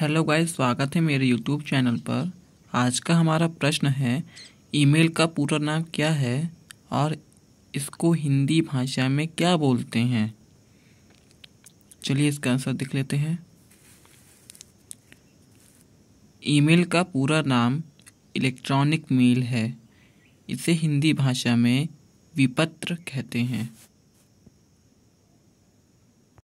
hello guys स्वागत है मेरे यूट्यूब चैनल पर आज का हमारा प्रश्न है ईमेल का पूरा नाम क्या है और इसको हिंदी भाषा में क्या बोलते हैं चलिए इसका आंसर देख लेते हैं ईमेल का पूरा नाम इलेक्ट्रॉनिक मेल है इसे हिंदी भाषा में विपत्र कहते हैं